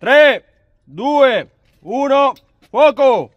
3, 2, 1, foco.